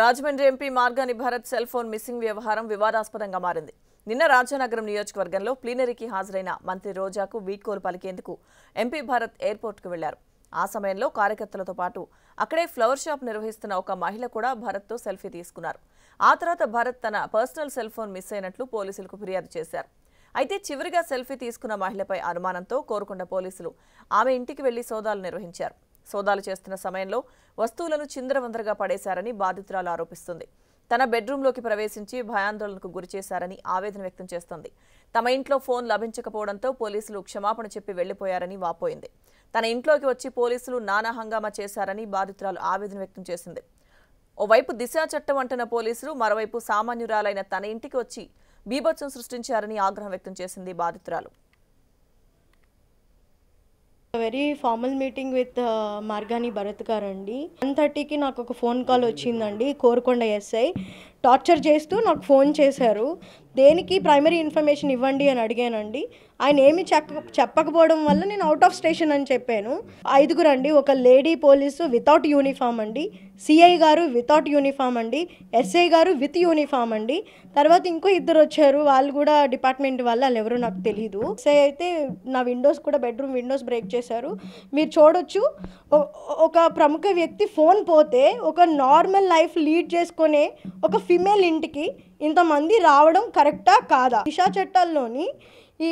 Rajahmundry MP Margani Bharat cell phone missing వ్యవహారం వివాదాస్పదంగా మారింది నిన్న రాజానగరం నియోజకవర్గంలో ప్లీనరీకి హాజరైన మంత్రి రోజాకు వీడ్కోలు పలికేందుకు ఎంపీ భరత్ ఎయిర్పోర్ట్కు వెళ్లారు ఆ సమయంలో కార్యకర్తలతో పాటు అక్కడే ఫ్లవర్ షాప్ నిర్వహిస్తున్న ఒక మహిళ కూడా భరత్తో సెల్ఫీ తీసుకున్నారు ఆ తర్వాత భరత్ తన పర్సనల్ సెల్ ఫోన్ మిస్ అయినట్లు పోలీసులకు ఫిర్యాదు చేశారు అయితే చివరిగా సెల్ఫీ తీసుకున్న మహిళపై అనుమానంతో కోరుకొండ పోలీసులు ఆమె ఇంటికి వెళ్లి సోదాలు నిర్వహించారు సోదాలు చేస్తున్న సమయంలో వస్తువులను చిందరవందరగా పడేశారని బాధితురాలు ఆరోపిస్తుంది తన బెడ్రూంలోకి ప్రవేశించి భయాందోళనకు గురిచేశారని ఆవేదన వ్యక్తం చేస్తోంది తమ ఇంట్లో ఫోన్ లభించకపోవడంతో పోలీసులు క్షమాపణ చెప్పి వెళ్లిపోయారని వాపోయింది తన ఇంట్లోకి వచ్చి పోలీసులు నానా హంగామా చేశారని బాధితురాలు ఆవేదన వ్యక్తం చేసింది ఓవైపు దిశ చట్టం అంటున్న పోలీసులు మరోవైపు సామాన్యురాలైన తన ఇంటికి వచ్చి బీభత్సం సృష్టించారని ఆగ్రహం వ్యక్తం చేసింది బాధితురాలు very formal meeting with Margani Bharat గారు అండి వన్ థర్టీకి నాకు ఒక ఫోన్ కాల్ వచ్చిందండి కోరుకొండ ఎస్ఐ టార్చర్ చేస్తూ నాకు ఫోన్ చేశారు దేనికి ప్రైమరీ ఇన్ఫర్మేషన్ ఇవ్వండి అని అడిగానండి ఆయన ఏమి చెప్పకపోవడం వల్ల నేను అవుట్ ఆఫ్ స్టేషన్ అని చెప్పాను ఐదుగురు అండి ఒక లేడీ పోలీసు వితౌట్ యూనిఫామ్ అండి సిఐ గారు వితౌట్ యూనిఫామ్ అండి ఎస్ఐ గారు విత్ యూనిఫామ్ అండి తర్వాత ఇంకో ఇద్దరు వచ్చారు వాళ్ళు కూడా డిపార్ట్మెంట్ వాళ్ళు వాళ్ళు ఎవరో నాకు తెలియదు ఎస్ఐ అయితే నా విండోస్ కూడా బెడ్రూమ్ విండోస్ బ్రేక్ చేశారు మీరు చూడొచ్చు ఒక ప్రముఖ వ్యక్తి ఫోన్ పోతే ఒక నార్మల్ లైఫ్ లీడ్ చేసుకునే ఒక ఫిమేల్ ఇంటికి ఇంతమంది రావడం కరెక్టా కాదా దిశా చట్టాల్లోని ఈ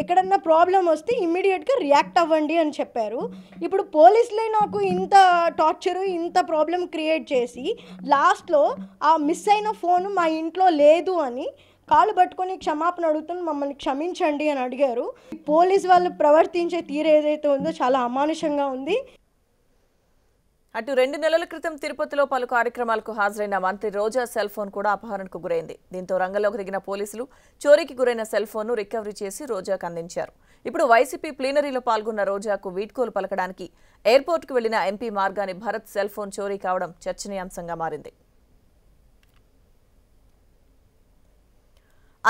ఎక్కడన్నా ప్రాబ్లం వస్తే ఇమ్మీడియట్గా రియాక్ట్ అవ్వండి అని చెప్పారు ఇప్పుడు పోలీసులే నాకు ఇంత టార్చర్ ఇంత ప్రాబ్లం క్రియేట్ చేసి లాస్ట్లో ఆ మిస్ అయిన ఫోన్ మా ఇంట్లో లేదు అని కాలు పట్టుకొని క్షమాపణ అడుగుతున్న మమ్మల్ని క్షమించండి అని అడిగారు పోలీస్ వాళ్ళు ప్రవర్తించే తీరు ఏదైతే ఉందో చాలా అమానుషంగా ఉంది అటు రెండు నెలల క్రితం తిరుపతిలో పలు కార్యక్రమాలకు హాజరైన మంత్రి రోజా సెల్ ఫోన్ కూడా అపహరణకు గురైంది దీంతో రంగంలోకి దిగిన పోలీసులు చోరీకి గురైన సెల్ ఫోన్ను రికవరీ చేసి రోజాకు అందించారు ఇప్పుడు వైసీపీ ప్లీనరీలో పాల్గొన్న రోజాకు వీడ్కోలు పలకడానికి ఎయిర్పోర్ట్కు వెళ్లిన MP Margani Bharat cell phone చోరీ కావడం చర్చనీయాంశంగా మారింది